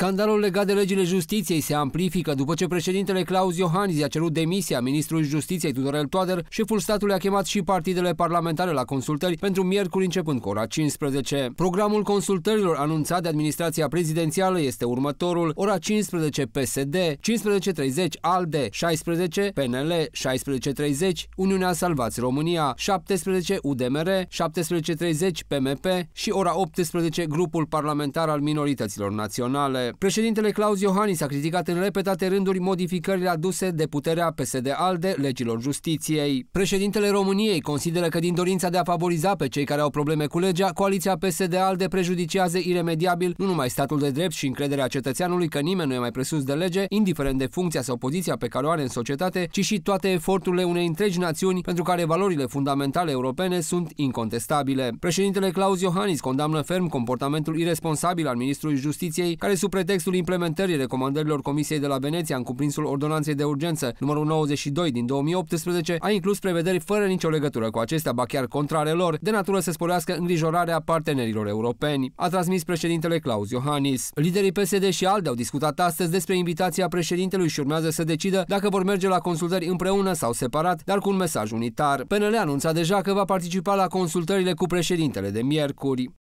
Scandalul legat de legile justiției se amplifică după ce președintele Claus Iohannis a cerut demisia ministrului justiției Tudorel Toader, șeful statului a chemat și partidele parlamentare la consultări pentru miercuri începând cu ora 15. Programul consultărilor anunțat de administrația prezidențială este următorul, ora 15 PSD, 15.30 ALDE, 16 PNL, 16.30 Uniunea Salvați România, 17 UDMR, 17.30 PMP și ora 18 Grupul Parlamentar al Minorităților Naționale președintele. Claus Iohannis a criticat în repetate rânduri modificările aduse de puterea PSD-ALDE legilor justiției. Președintele României consideră că din dorința de a favoriza pe cei care au probleme cu legea, coaliția PSD-ALDE prejudiciază iremediabil nu numai statul de drept și încrederea cetățeanului că nimeni nu e mai presus de lege, indiferent de funcția sau poziția pe care o are în societate, ci și toate eforturile unei întregi națiuni pentru care valorile fundamentale europene sunt incontestabile. Președintele Claus Iohannis condamnă ferm comportamentul irresponsabil al ministrului justiției, care supre pretextul implementării recomandărilor Comisiei de la Veneția în cuprinsul Ordonanței de Urgență numărul 92 din 2018, a inclus prevederi fără nicio legătură cu acestea, ba chiar contrare lor, de natură să sporească îngrijorarea partenerilor europeni, a transmis președintele Claus Iohannis. Liderii PSD și ALDE au discutat astăzi despre invitația președintelui și urmează să decidă dacă vor merge la consultări împreună sau separat, dar cu un mesaj unitar. PNL anunța deja că va participa la consultările cu președintele de miercuri.